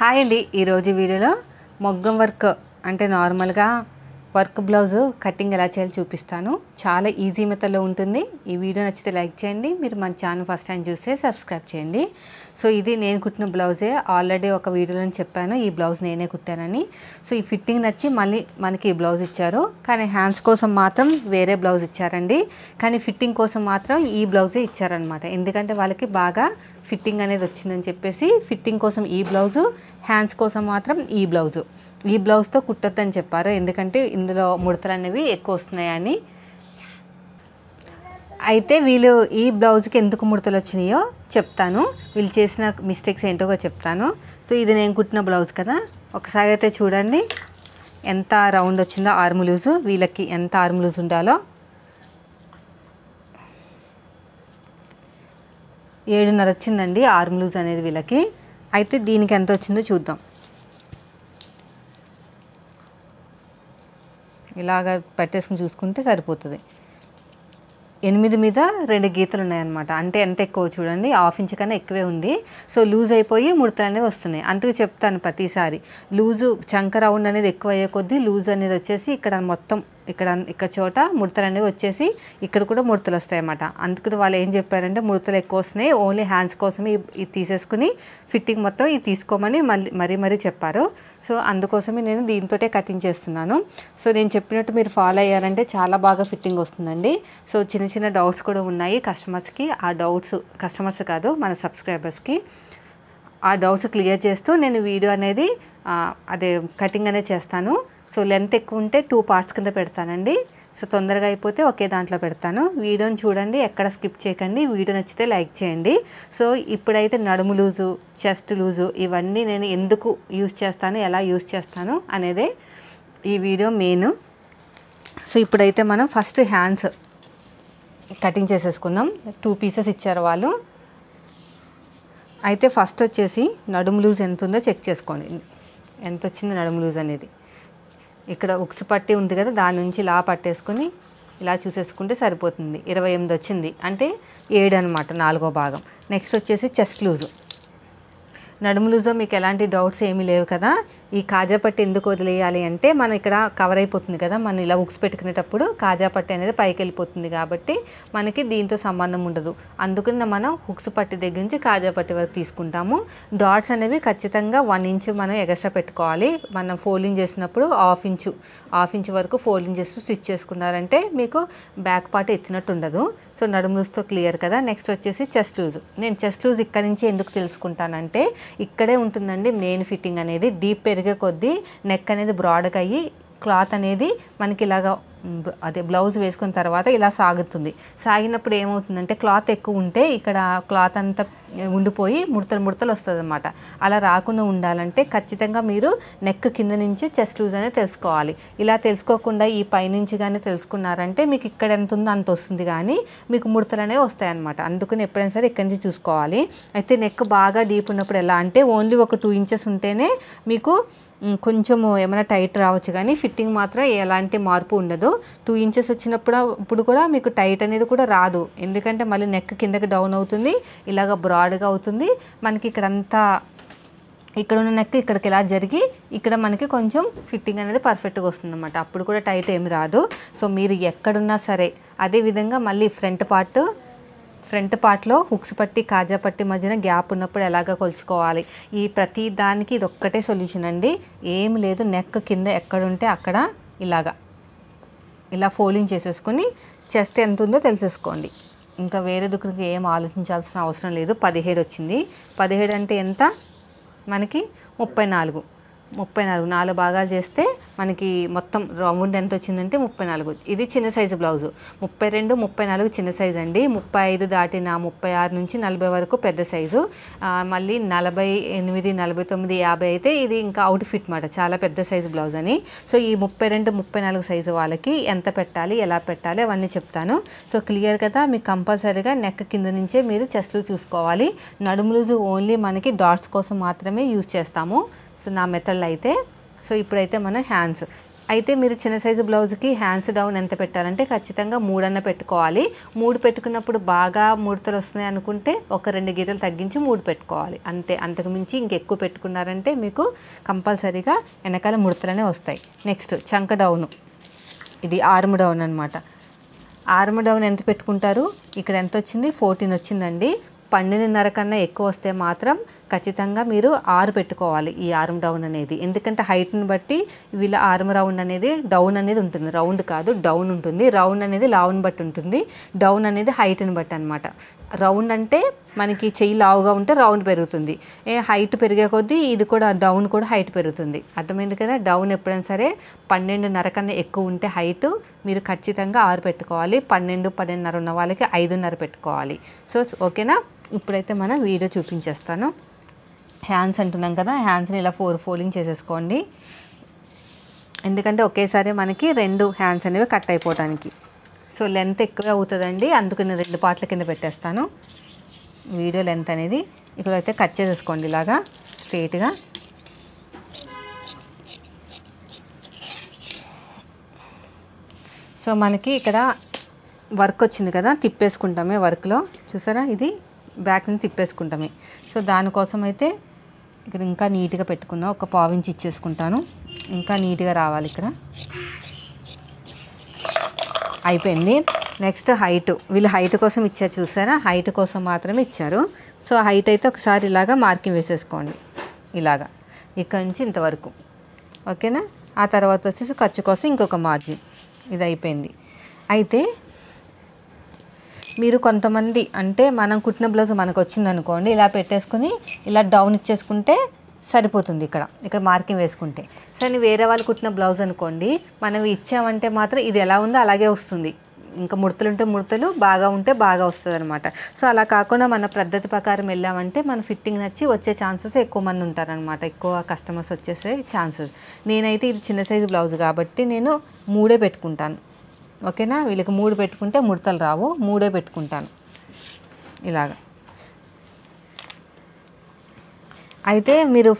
hi అండి ఈరోజు వీడియోలో మొగ్గం వర్క్ అంటే నార్మల్గా వర్క్ బ్లౌజ్ కటింగ్ ఎలా చేయాలో చూపిస్తాను చాలా ఈజీ మెథడ్లో ఉంటుంది ఈ వీడియో నచ్చితే లైక్ చేయండి మీరు మన ఛానల్ ఫస్ట్ టైం చూస్తే సబ్స్క్రైబ్ చేయండి సో ఇది నేను కుట్టిన బ్లౌజే ఆల్రెడీ ఒక వీడియోలో చెప్పాను ఈ బ్లౌజ్ నేనే కుట్టానని సో ఈ ఫిట్టింగ్ నచ్చి మళ్ళీ మనకి ఈ బ్లౌజ్ ఇచ్చారు కానీ హ్యాండ్స్ కోసం మాత్రం వేరే బ్లౌజ్ ఇచ్చారండి కానీ ఫిట్టింగ్ కోసం మాత్రం ఈ బ్లౌజే ఇచ్చారనమాట ఎందుకంటే వాళ్ళకి బాగా ఫిట్టింగ్ అనేది వచ్చిందని చెప్పేసి ఫిట్టింగ్ కోసం ఈ బ్లౌజు హ్యాండ్స్ కోసం మాత్రం ఈ బ్లౌజు ఈ బ్లౌజ్తో అని చెప్పారు ఎందుకంటే ఇందులో ముడతలు అనేవి ఎక్కువ వస్తున్నాయని అయితే వీళ్ళు ఈ బ్లౌజ్కి ఎందుకు ముడతలు వచ్చినాయో చెప్తాను వీళ్ళు చేసిన మిస్టేక్స్ ఏంటో చెప్తాను సో ఇది నేను కుట్టిన బ్లౌజ్ కదా ఒకసారి అయితే చూడండి ఎంత రౌండ్ వచ్చిందో ఆర్మ్ లూజు వీళ్ళకి ఎంత ఆర్మ్ లూజ్ ఉండాలో ఏడున్నర వచ్చిందండి ఆర్మ్ లూజ్ అనేది వీళ్ళకి అయితే దీనికి ఎంత వచ్చిందో చూద్దాం ఇలాగ పెట్టేసుకుని చూసుకుంటే సరిపోతుంది ఎనిమిది మీద రెండు గీతలు ఉన్నాయన్నమాట అంటే ఎంత ఎక్కువ చూడండి హాఫ్ ఇంచ్ కన్నా ఎక్కువే ఉంది సో లూజ్ అయిపోయి ముడతలు అనేవి వస్తున్నాయి అందుకు చెప్తాను ప్రతిసారి లూజు చంక రౌండ్ అనేది ఎక్కువ అయ్యే కొద్దీ లూజ్ అనేది వచ్చేసి ఇక్కడ మొత్తం ఇక్కడ ఇక్కడ చోట ముడతలు అనేవి వచ్చేసి ఇక్కడ కూడా ముడతలు వస్తాయి అన్నమాట అందుకని వాళ్ళు ఏం చెప్పారంటే ముడతలు ఎక్కువ వస్తున్నాయి ఓన్లీ హ్యాండ్స్ కోసమే ఇది తీసేసుకుని ఫిట్టింగ్ మొత్తం ఇది తీసుకోమని మళ్ళీ మరీ మరీ చెప్పారు సో అందుకోసమే నేను దీంతోటే కటింగ్ చేస్తున్నాను సో నేను చెప్పినట్టు మీరు ఫాలో అయ్యారంటే చాలా బాగా ఫిట్టింగ్ వస్తుందండి సో చిన్న చిన్న డౌట్స్ కూడా ఉన్నాయి కస్టమర్స్కి ఆ డౌట్స్ కస్టమర్స్ కాదు మన సబ్స్క్రైబర్స్కి ఆ డౌట్స్ క్లియర్ చేస్తూ నేను వీడియో అనేది అదే కటింగ్ అనేది చేస్తాను సో లెంత్ ఎక్కువ ఉంటే టూ పార్ట్స్ కింద పెడతానండి సో తొందరగా అయిపోతే ఒకే దాంట్లో పెడతాను వీడియోని చూడండి ఎక్కడ స్కిప్ చేయకండి వీడియో నచ్చితే లైక్ చేయండి సో ఇప్పుడైతే నడుము లూజు చెస్ట్ లూజు ఇవన్నీ నేను ఎందుకు యూజ్ చేస్తాను ఎలా యూజ్ చేస్తాను అనేది ఈ వీడియో మెయిన్ సో ఇప్పుడైతే మనం ఫస్ట్ హ్యాండ్స్ కటింగ్ చేసేసుకుందాం టూ పీసెస్ ఇచ్చారు వాళ్ళు అయితే ఫస్ట్ వచ్చేసి నడుము లూజ్ ఎంత ఉందో చెక్ చేసుకోండి ఎంత వచ్చింది నడుము లూజ్ అనేది ఇక్కడ ఉక్స్ పట్టి ఉంది కదా దాని నుంచి ఇలా పట్టేసుకొని ఇలా చూసేసుకుంటే సరిపోతుంది ఇరవై ఎనిమిది వచ్చింది అంటే ఏడు అనమాట నాలుగో భాగం నెక్స్ట్ వచ్చేసి చెస్ట్ లూజు నడుములుజో మీకు ఎలాంటి డౌట్స్ ఏమీ లేవు కదా ఈ కాజా పట్టి ఎందుకు వదిలేయాలి అంటే మనం ఇక్కడ కవర్ అయిపోతుంది కదా మనం ఇలా ఉక్స్ పెట్టుకునేటప్పుడు కాజా పట్టి అనేది పైకి వెళ్ళిపోతుంది కాబట్టి మనకి దీంతో సంబంధం ఉండదు అందుకని మనం హుక్స్ పట్టి దగ్గర నుంచి కాజా పట్టి వరకు తీసుకుంటాము డాట్స్ అనేవి ఖచ్చితంగా వన్ ఇంచ్ మనం ఎగస్ట్రా పెట్టుకోవాలి మనం ఫోల్డింగ్ చేసినప్పుడు హాఫ్ ఇంచు హాఫ్ ఇంచ్ వరకు ఫోల్డింగ్ చేస్తూ స్టిచ్ చేసుకున్నారంటే మీకు బ్యాక్ పార్ట్ ఎత్తినట్టు ఉండదు సో నడుములుస్తో క్లియర్ కదా నెక్స్ట్ వచ్చేసి చెస్ట్ లూజ్ నేను చెస్ట్ లూజ్ ఇక్కడ నుంచి ఎందుకు తెలుసుకుంటానంటే ఇక్కడే ఉంటుందండి మెయిన్ ఫిట్టింగ్ అనేది డీప్ పెరిగే కొద్దీ నెక్ అనేది బ్రాడ్గా అయ్యి క్లాత్ అనేది మనకి ఇలాగ అదే బ్లౌజ్ వేసుకున్న తర్వాత ఇలా సాగుతుంది సాగినప్పుడు ఏమవుతుందంటే క్లాత్ ఎక్కువ ఉంటే ఇక్కడ క్లాత్ అంతా ఉండిపోయి ముడతలు ముడతలు వస్తుంది అనమాట అలా రాకుండా ఉండాలంటే ఖచ్చితంగా మీరు నెక్ కింద నుంచి చెస్ట్ లూజ్ అనేది తెలుసుకోవాలి ఇలా తెలుసుకోకుండా ఈ పైనుంచి కానీ తెలుసుకున్నారంటే మీకు ఇక్కడ ఎంత ఉందో అంత వస్తుంది కానీ మీకు ముడతలు అనేవి వస్తాయన్నమాట అందుకని ఎప్పుడైనా సరే ఇక్కడి నుంచి చూసుకోవాలి అయితే నెక్ బాగా డీప్ ఉన్నప్పుడు ఎలా అంటే ఓన్లీ ఒక టూ ఇంచెస్ ఉంటేనే మీకు కొంచెము ఏమైనా టైట్ రావచ్చు కానీ ఫిట్టింగ్ మాత్రం ఎలాంటి మార్పు ఉండదు టూ ఇంచెస్ వచ్చినప్పుడు ఇప్పుడు కూడా మీకు టైట్ అనేది కూడా రాదు ఎందుకంటే మళ్ళీ నెక్ కిందకి డౌన్ అవుతుంది ఇలాగ బ్రాడ్గా అవుతుంది మనకి ఇక్కడంతా ఇక్కడ ఉన్న నెక్ ఇక్కడికి ఇలా జరిగి ఇక్కడ మనకి కొంచెం ఫిట్టింగ్ అనేది పర్ఫెక్ట్గా వస్తుంది అనమాట అప్పుడు కూడా టైట్ ఏమి రాదు సో మీరు ఎక్కడున్నా సరే అదేవిధంగా మళ్ళీ ఫ్రంట్ పార్ట్ ఫ్రంట్ పార్ట్లో హుక్స్ పట్టి కాజా పట్టి మధ్యన గ్యాప్ ఉన్నప్పుడు ఎలాగ కొలుచుకోవాలి ఈ ప్రతి దానికి ఇది ఒక్కటే సొల్యూషన్ అండి ఏం లేదు నెక్ కింద ఎక్కడుంటే అక్కడ ఇలాగా ఇలా ఫోల్డింగ్ చేసేసుకొని చెస్ట్ ఎంత ఉందో తెలిసేసుకోండి ఇంకా వేరే దుక్కునికి ఏం ఆలోచించాల్సిన అవసరం లేదు పదిహేడు వచ్చింది పదిహేడు అంటే ఎంత మనకి ముప్పై నాలుగు ముప్పై నాలుగు నాలుగు భాగాలు చేస్తే మనకి మొత్తం రౌండ్ ఎంత వచ్చిందంటే ముప్పై నాలుగు ఇది చిన్న సైజు బ్లౌజ్ ముప్పై రెండు ముప్పై నాలుగు చిన్న సైజు అండి ముప్పై ఐదు దాటిన ముప్పై ఆరు నుంచి నలభై వరకు పెద్ద సైజు మళ్ళీ నలభై ఎనిమిది నలభై తొమ్మిది యాభై అయితే ఇది ఇంకా అవుట్ ఫిట్ మాట చాలా పెద్ద సైజు బ్లౌజ్ అని సో ఈ ముప్పై రెండు ముప్పై నాలుగు సైజు వాళ్ళకి ఎంత పెట్టాలి ఎలా పెట్టాలి అవన్నీ చెప్తాను సో క్లియర్ కదా మీకు కంపల్సరీగా నెక్ కింద నుంచే మీరు చెస్ట్లు చూసుకోవాలి నడుములు ఓన్లీ మనకి డాట్స్ కోసం మాత్రమే యూజ్ చేస్తాము సో నా మెథడ్ అయితే సో ఇప్పుడైతే మన హ్యాండ్స్ అయితే మీరు చిన్న సైజు బ్లౌజ్కి హ్యాండ్స్ డౌన్ ఎంత పెట్టాలంటే ఖచ్చితంగా మూడన్న పెట్టుకోవాలి మూడు పెట్టుకున్నప్పుడు బాగా ముడతలు వస్తున్నాయి అనుకుంటే ఒక రెండు గీతలు తగ్గించి మూడు పెట్టుకోవాలి అంతే అంతకుమించి ఇంకెక్కువ పెట్టుకున్నారంటే మీకు కంపల్సరీగా వెనకాల ముడతలనే వస్తాయి నెక్స్ట్ చంక డౌను ఇది ఆర్మ్ డౌన్ అనమాట ఆర్మ్ డౌన్ ఎంత పెట్టుకుంటారు ఇక్కడ ఎంత వచ్చింది ఫోర్టీన్ వచ్చిందండి పన్నెండున్నర కన్నా ఎక్కువ వస్తే మాత్రం ఖచ్చితంగా మీరు ఆరు పెట్టుకోవాలి ఈ ఆర్మ్ డౌన్ అనేది ఎందుకంటే హైట్ని బట్టి వీళ్ళ ఆర్మ్ రౌండ్ అనేది డౌన్ అనేది ఉంటుంది రౌండ్ కాదు డౌన్ ఉంటుంది రౌండ్ అనేది లావుని బట్టి ఉంటుంది డౌన్ అనేది హైట్ని బట్టి అనమాట రౌండ్ అంటే మనకి చెయ్యి లావుగా ఉంటే రౌండ్ పెరుగుతుంది ఏ హైట్ పెరిగే కొద్దీ ఇది కూడా డౌన్ కూడా హైట్ పెరుగుతుంది అర్థమైంది కదా డౌన్ ఎప్పుడైనా సరే పన్నెండున్నర కన్నా ఎక్కువ ఉంటే హైట్ మీరు ఖచ్చితంగా ఆరు పెట్టుకోవాలి పన్నెండు పన్నెండున్నర ఉన్న వాళ్ళకి ఐదున్నర పెట్టుకోవాలి సో ఓకేనా ఇప్పుడైతే మనం వీడియో చూపించేస్తాను హ్యాండ్స్ అంటున్నాం కదా హ్యాండ్స్ని ఇలా ఫోర్ ఫోల్డింగ్ చేసేసుకోండి ఎందుకంటే ఒకేసారి మనకి రెండు హ్యాండ్స్ అనేవి కట్ అయిపోవడానికి సో లెంత్ ఎక్కువ అవుతుందండి అందుకు నేను రెండు పార్ట్ల కింద పెట్టేస్తాను వీడియో లెంత్ అనేది ఇక్కడ అయితే కట్ చేసేసుకోండి ఇలాగా స్ట్రైట్గా సో మనకి ఇక్కడ వర్క్ వచ్చింది కదా తిప్పేసుకుంటామే వర్క్లో చూసారా ఇది బ్యాక్ నుంచి తిప్పేసుకుంటామే సో దానికోసం అయితే ఇక్కడ ఇంకా నీట్గా పెట్టుకుందాం ఒక పావించి ఇచ్చేసుకుంటాను ఇంకా నీట్గా రావాలి ఇక్కడ అయిపోయింది నెక్స్ట్ హైట్ వీళ్ళు హైట్ కోసం ఇచ్చారు చూసారా హైట్ కోసం మాత్రమే ఇచ్చారు సో హైట్ అయితే ఒకసారి ఇలాగా మార్కింగ్ వేసేసుకోండి ఇలాగా ఇక్కడ నుంచి ఇంతవరకు ఓకేనా ఆ తర్వాత వచ్చేసి ఖర్చు కోసం ఇంకొక మార్జిన్ ఇది అయిపోయింది అయితే మీరు కొంతమంది అంటే మనం కుట్టిన బ్లౌజ్ మనకు వచ్చింది అనుకోండి ఇలా పెట్టేసుకుని ఇలా డౌన్ ఇచ్చేసుకుంటే సరిపోతుంది ఇక్కడ ఇక్కడ మార్కింగ్ వేసుకుంటే సరే వేరే వాళ్ళు కుట్టిన బ్లౌజ్ అనుకోండి మనం ఇచ్చామంటే మాత్రం ఇది ఎలా ఉందో అలాగే వస్తుంది ఇంకా ముడతలు ఉంటే ముడతలు బాగా ఉంటే బాగా వస్తుంది అనమాట సో అలా కాకుండా మన పద్ధతి ప్రకారం వెళ్ళామంటే మన ఫిట్టింగ్ నచ్చి వచ్చే ఛాన్సెస్ ఎక్కువ మంది ఉంటారనమాట ఎక్కువ కస్టమర్స్ వచ్చేసే ఛాన్సెస్ నేనైతే ఇది చిన్న సైజు బ్లౌజ్ కాబట్టి నేను మూడే పెట్టుకుంటాను ఓకేనా వీళ్ళకి మూడు పెట్టుకుంటే ముడతలు రావు మూడే పెట్టుకుంటాను ఇలాగ అయితే మీరు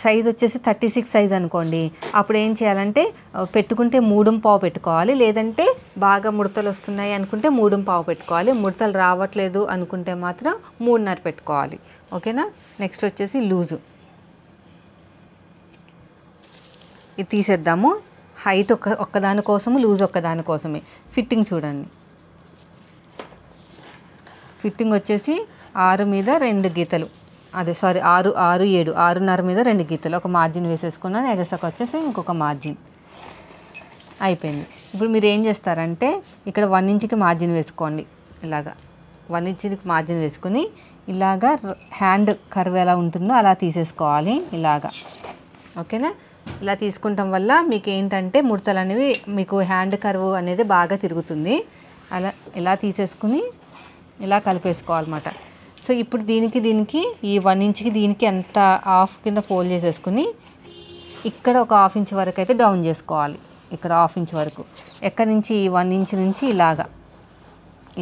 సైజ్ వచ్చేసి థర్టీ సిక్స్ సైజ్ అనుకోండి అప్పుడు ఏం చేయాలంటే పెట్టుకుంటే మూడుం పావు పెట్టుకోవాలి లేదంటే బాగా ముడతలు వస్తున్నాయి అనుకుంటే మూడుం పావు పెట్టుకోవాలి ముడతలు రావట్లేదు అనుకుంటే మాత్రం మూడున్నర పెట్టుకోవాలి ఓకేనా నెక్స్ట్ వచ్చేసి లూజు ఇది తీసేద్దాము హైట్ ఒక ఒక్కదాని కోసము లూజ్ ఒక్కదాని కోసమే ఫిట్టింగ్ చూడండి ఫిట్టింగ్ వచ్చేసి ఆరు మీద రెండు గీతలు అదే సారీ ఆరు ఆరు ఏడు ఆరున్నర మీద రెండు గీతలు ఒక మార్జిన్ వేసేసుకున్నాను ఎగసక వచ్చేసి ఇంకొక మార్జిన్ అయిపోయింది ఇప్పుడు మీరు ఏం చేస్తారంటే ఇక్కడ వన్ ఇంచ్కి మార్జిన్ వేసుకోండి ఇలాగా వన్ ఇంచ్కి మార్జిన్ వేసుకుని ఇలాగా హ్యాండ్ కర్వ్ ఎలా ఉంటుందో అలా తీసేసుకోవాలి ఇలాగా ఓకేనా ఇలా తీసుకుంటాం వల్ల మీకు ఏంటంటే ముడతలు అనేవి మీకు హ్యాండ్ కర్వ్ అనేది బాగా తిరుగుతుంది అలా ఇలా తీసేసుకుని ఇలా కలిపేసుకోవాలన్నమాట సో ఇప్పుడు దీనికి దీనికి ఈ వన్ ఇంచ్కి దీనికి ఎంత హాఫ్ కింద ఫోల్డ్ చేసేసుకుని ఇక్కడ ఒక హాఫ్ ఇంచ్ వరకు అయితే డౌన్ చేసుకోవాలి ఇక్కడ హాఫ్ ఇంచ్ వరకు ఎక్కడి నుంచి ఈ వన్ ఇంచ్ నుంచి ఇలాగా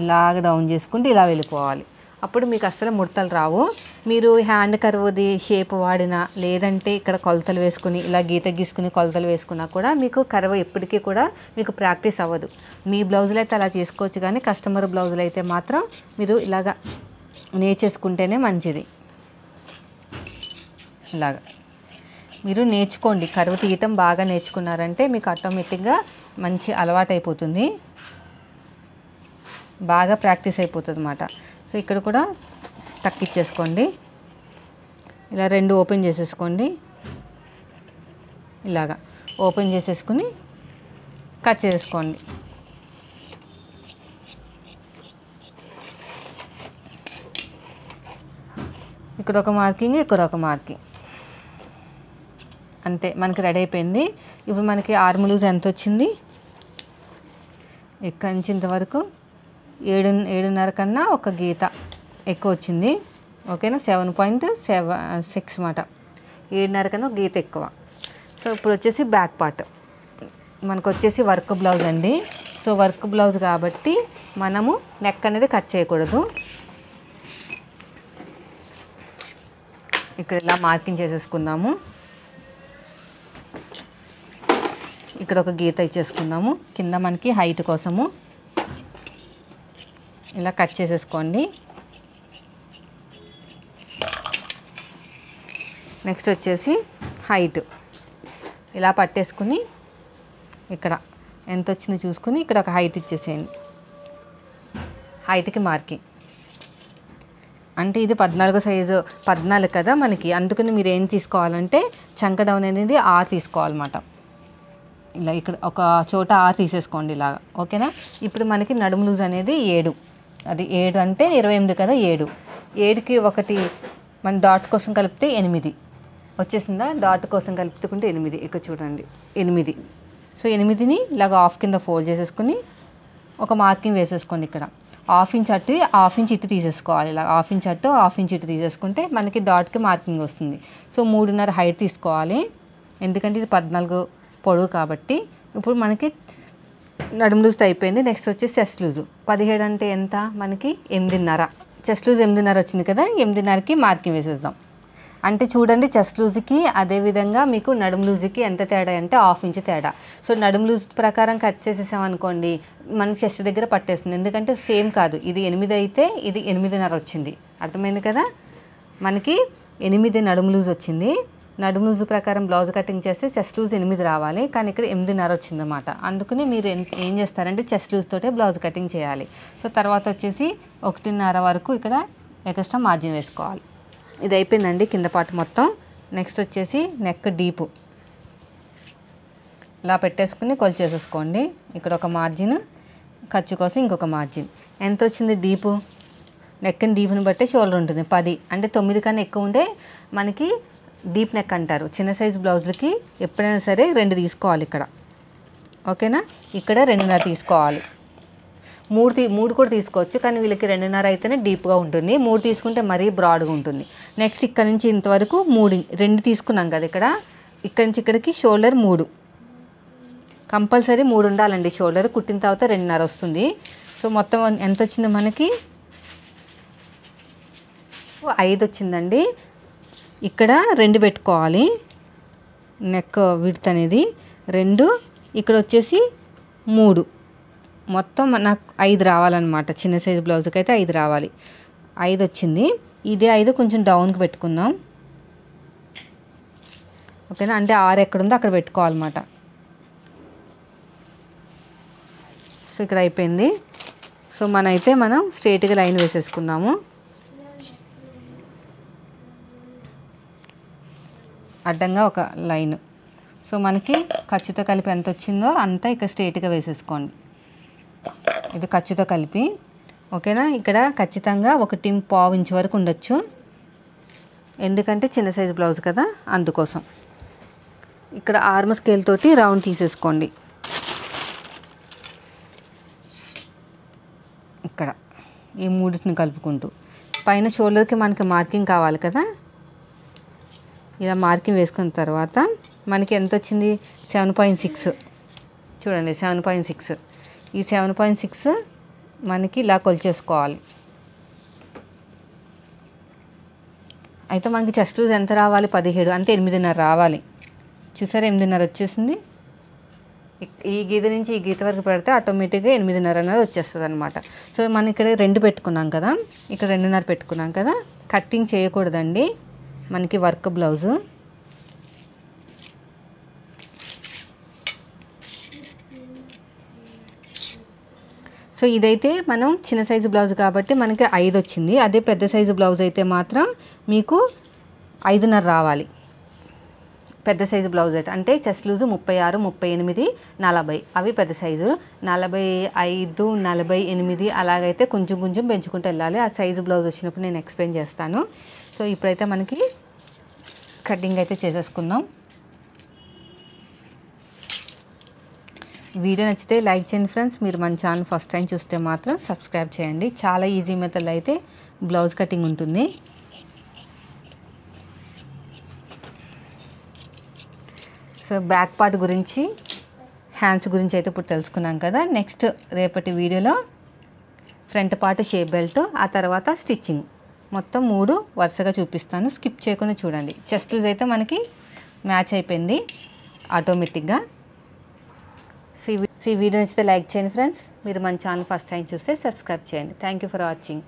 ఇలాగ డౌన్ చేసుకుంటే ఇలా వెళ్ళిపోవాలి అప్పుడు మీకు అస్సలు ముడతలు రావు మీరు హ్యాండ్ కర్వ్ది షేప్ వాడినా లేదంటే ఇక్కడ కొలతలు వేసుకుని ఇలా గీత గీసుకుని కొలతలు వేసుకున్నా కూడా మీకు కర్వ్ ఎప్పటికీ కూడా మీకు ప్రాక్టీస్ అవ్వదు మీ బ్లౌజులు అయితే అలా చేసుకోవచ్చు కానీ కస్టమర్ బ్లౌజులు అయితే మాత్రం మీరు ఇలాగ నేర్చేసుకుంటేనే మంచిది ఇలాగ మీరు నేర్చుకోండి కరువు తీయటం బాగా నేర్చుకున్నారంటే మీకు ఆటోమేటిక్గా మంచి అలవాటు అయిపోతుంది బాగా ప్రాక్టీస్ అయిపోతుంది అన్నమాట సో ఇక్కడ కూడా టక్ ఇచ్చేసుకోండి ఇలా రెండు ఓపెన్ చేసేసుకోండి ఇలాగా ఓపెన్ చేసేసుకుని కట్ చేసుకోండి ఇక్కడ ఒక మార్కింగ్ ఇక్కడ ఒక మార్కింగ్ అంతే మనకి రెడీ అయిపోయింది ఇప్పుడు మనకి ఆర్మ్ లూజ్ ఎంత వచ్చింది ఎక్కడి నుంచి ఇంతవరకు ఏడు ఏడున్నర కన్నా ఒక గీత ఎక్కువ వచ్చింది ఓకేనా సెవెన్ పాయింట్ సెవెన్ సిక్స్ మాట ఏడున్నర కన్నా ఒక గీత ఎక్కువ సో ఇప్పుడు వచ్చేసి బ్యాక్ పార్ట్ మనకు వచ్చేసి వర్క్ బ్లౌజ్ అండి సో వర్క్ బ్లౌజ్ కాబట్టి మనము నెక్ అనేది కట్ చేయకూడదు ఇక్కడ ఇలా మార్కింగ్ చేసేసుకుందాము ఇక్కడ ఒక గీత ఇచ్చేసుకుందాము కింద మనకి హైట్ కోసము ఇలా కట్ చేసేసుకోండి నెక్స్ట్ వచ్చేసి హైట్ ఇలా పట్టేసుకుని ఇక్కడ ఎంత వచ్చిందో చూసుకుని ఇక్కడ ఒక హైట్ ఇచ్చేసేయండి హైట్కి మార్కింగ్ అంటే ఇది పద్నాలుగు సైజు పద్నాలుగు కదా మనకి అందుకని మీరు ఏం తీసుకోవాలంటే చంక డౌన్ అనేది ఆరు తీసుకోవాలన్నమాట ఇలా ఇక్కడ ఒక చోట ఆరు తీసేసుకోండి ఇలాగా ఓకేనా ఇప్పుడు మనకి నడుము లూజ్ అనేది ఏడు అది ఏడు అంటే ఇరవై ఎనిమిది కదా ఏడు ఏడుకి ఒకటి మన డాట్స్ కోసం కలిపితే ఎనిమిది వచ్చేసిందా డాట్ కోసం కలుపుతుకుంటే ఎనిమిది ఇక చూడండి ఎనిమిది సో ఎనిమిదిని ఇలాగ ఆఫ్ కింద ఫోల్డ్ చేసేసుకుని ఒక మార్కింగ్ వేసేసుకోండి ఇక్కడ హాఫ్ ఇంచ్ అట్టు హాఫ్ ఇంచ్ ఇటు తీసేసుకోవాలి ఇలా హాఫ్ ఇంచ్ అట్టు హాఫ్ ఇంచ్ ఇటు తీసేసుకుంటే మనకి డాట్కి మార్కింగ్ వస్తుంది సో మూడున్నర హైట్ తీసుకోవాలి ఎందుకంటే ఇది పద్నాలుగు పొడవు కాబట్టి ఇప్పుడు మనకి నడుము లూజ్ అయిపోయింది నెక్స్ట్ వచ్చి చెస్ట్ లూజు పదిహేడు అంటే ఎంత మనకి ఎనిమిదిన్నర చెస్ట్ లూజ్ ఎనిమిదిన్నర వచ్చింది కదా ఎనిమిదిన్నరకి మార్కింగ్ వేసేద్దాం అంటే చూడండి చెస్ట్ లూజ్కి అదేవిధంగా మీకు నడుము లూజ్కి ఎంత తేడా అంటే హాఫ్ ఇంచ్ తేడా సో నడుము లూజ్ ప్రకారం కట్ చేసేసాం అనుకోండి మన చెస్ట్ దగ్గర పట్టేస్తుంది ఎందుకంటే సేమ్ కాదు ఇది ఎనిమిది అయితే ఇది ఎనిమిదిన్నర వచ్చింది అర్థమైంది కదా మనకి ఎనిమిది నడుము లూజ్ వచ్చింది నడుము లూజు ప్రకారం బ్లౌజ్ కటింగ్ చేస్తే చెస్ట్ లూజ్ ఎనిమిది రావాలి కానీ ఇక్కడ ఎనిమిదిన్నర వచ్చిందన్నమాట అందుకని మీరు ఏం చేస్తారంటే చెస్ట్ లూజ్ తోటే బ్లౌజ్ కటింగ్ చేయాలి సో తర్వాత వచ్చేసి ఒకటిన్నర వరకు ఇక్కడ ఎక్స్ట్రా మార్జిన్ వేసుకోవాలి ఇది అయిపోయిందండి కింద పాటు మొత్తం నెక్స్ట్ వచ్చేసి నెక్ డీప్ ఇలా పెట్టేసుకుని కొలిచేసేసుకోండి ఇక్కడ ఒక మార్జిన్ ఖర్చు కోసం ఇంకొక మార్జిన్ ఎంత వచ్చింది డీపు నెక్కని డీపుని బట్టి షోల్డర్ ఉంటుంది పది అంటే తొమ్మిది కన్నా ఎక్కువ ఉండే మనకి డీప్ నెక్ అంటారు చిన్న సైజ్ బ్లౌజులకి ఎప్పుడైనా సరే రెండు తీసుకోవాలి ఇక్కడ ఓకేనా ఇక్కడ రెండున్నర తీసుకోవాలి మూడు తీ మూడు కూడా తీసుకోవచ్చు కానీ వీళ్ళకి రెండున్నర అయితేనే డీప్గా ఉంటుంది మూడు తీసుకుంటే మరీ బ్రాడ్గా ఉంటుంది నెక్స్ట్ ఇక్కడ నుంచి ఇంతవరకు మూడు రెండు తీసుకున్నాం కదా ఇక్కడ ఇక్కడ నుంచి ఇక్కడికి షోల్డర్ మూడు కంపల్సరీ మూడు ఉండాలండి షోల్డర్ కుట్టిన తర్వాత రెండున్నర వస్తుంది సో మొత్తం ఎంత వచ్చింది మనకి ఐదు వచ్చిందండి ఇక్కడ రెండు పెట్టుకోవాలి నెక్ విడత్ అనేది రెండు ఇక్కడ వచ్చేసి మూడు మొత్తం నాకు ఐదు రావాలన్నమాట చిన్న సైజు బ్లౌజ్కి అయితే ఐదు రావాలి ఐదు వచ్చింది ఇదే ఐదు కొంచెం డౌన్కి పెట్టుకుందాం ఓకేనా అంటే ఆరు ఎక్కడుందో అక్కడ పెట్టుకోవాలన్నమాట సో ఇక్కడ అయిపోయింది సో మనైతే మనం స్ట్రేట్గా లైన్ వేసేసుకుందాము అడ్డంగా ఒక లైన్ సో మనకి ఖర్చుతో కలిపి ఎంత వచ్చిందో అంతా ఇక్కడ స్ట్రేట్గా వేసేసుకోండి ఇది ఖర్చుతో కలిపి ఓకేనా ఇక్కడ ఖచ్చితంగా ఒకటి పావు ఇంచు వరకు ఉండొచ్చు ఎందుకంటే చిన్న సైజు బ్లౌజ్ కదా అందుకోసం ఇక్కడ ఆర్మ్ స్కేల్ తోటి రౌండ్ తీసేసుకోండి ఇక్కడ ఈ మూడిని కలుపుకుంటూ పైన షోల్డర్కి మనకి మార్కింగ్ కావాలి కదా ఇలా మార్కింగ్ వేసుకున్న తర్వాత మనకి ఎంత వచ్చింది సెవెన్ పాయింట్ సిక్స్ చూడండి సెవెన్ పాయింట్ సిక్స్ ఈ సెవెన్ పాయింట్ సిక్స్ మనకి ఇలా కొలిచేసుకోవాలి అయితే మనకి చెస్ట్ లూజ్ ఎంత రావాలి పదిహేడు అంటే ఎనిమిదిన్నర రావాలి చూసారా ఎనిమిదిన్నర వచ్చేసింది ఈ గీత నుంచి ఈ గీత వరకు పెడితే ఆటోమేటిక్గా ఎనిమిదిన్నర అనేది వచ్చేస్తుంది అనమాట సో మనం ఇక్కడ రెండు పెట్టుకున్నాం కదా ఇక్కడ రెండున్నర పెట్టుకున్నాం కదా కట్టింగ్ చేయకూడదండి మనకి వర్క్ బ్లౌజు సో ఇదైతే మనం చిన్న సైజు బ్లౌజ్ కాబట్టి మనకి ఐదు వచ్చింది అదే పెద్ద సైజు బ్లౌజ్ అయితే మాత్రం మీకు ఐదున్నర రావాలి పెద్ద సైజు బ్లౌజ్ అయితే అంటే చెస్ట్ లూజు ముప్పై ఆరు ముప్పై ఎనిమిది నలభై అవి పెద్ద సైజు నలభై ఐదు నలభై ఎనిమిది అలాగైతే కొంచెం కొంచెం పెంచుకుంటూ వెళ్ళాలి ఆ సైజు బ్లౌజ్ వచ్చినప్పుడు నేను ఎక్స్ప్లెయిన్ చేస్తాను సో ఇప్పుడైతే మనకి కటింగ్ అయితే చేసేసుకుందాం వీడియో నచ్చితే లైక్ చేయండి ఫ్రెండ్స్ మీరు మన ఛానల్ ఫస్ట్ టైం చూస్తే మాత్రం సబ్స్క్రైబ్ చేయండి చాలా ఈజీ మెథడ్ అయితే బ్లౌజ్ కటింగ్ ఉంటుంది సో బ్యాక్ పార్ట్ గురించి హ్యాండ్స్ గురించి అయితే ఇప్పుడు తెలుసుకున్నాం కదా నెక్స్ట్ రేపటి వీడియోలో ఫ్రంట్ పార్ట్ షేప్ బెల్ట్ ఆ తర్వాత స్టిచ్చింగ్ మొత్తం మూడు వరుసగా చూపిస్తాను స్కిప్ చేయకుండా చూడండి చెస్ట్ అయితే మనకి మ్యాచ్ అయిపోయింది ఆటోమేటిక్గా సో ఈ వీడియో నచ్చితే లైక్ చేయండి ఫ్రెండ్స్ మీరు మన ఛానల్ ఫస్ట్ టైం చూస్తే సబ్స్క్రైబ్ చేయండి థ్యాంక్ ఫర్ వాచింగ్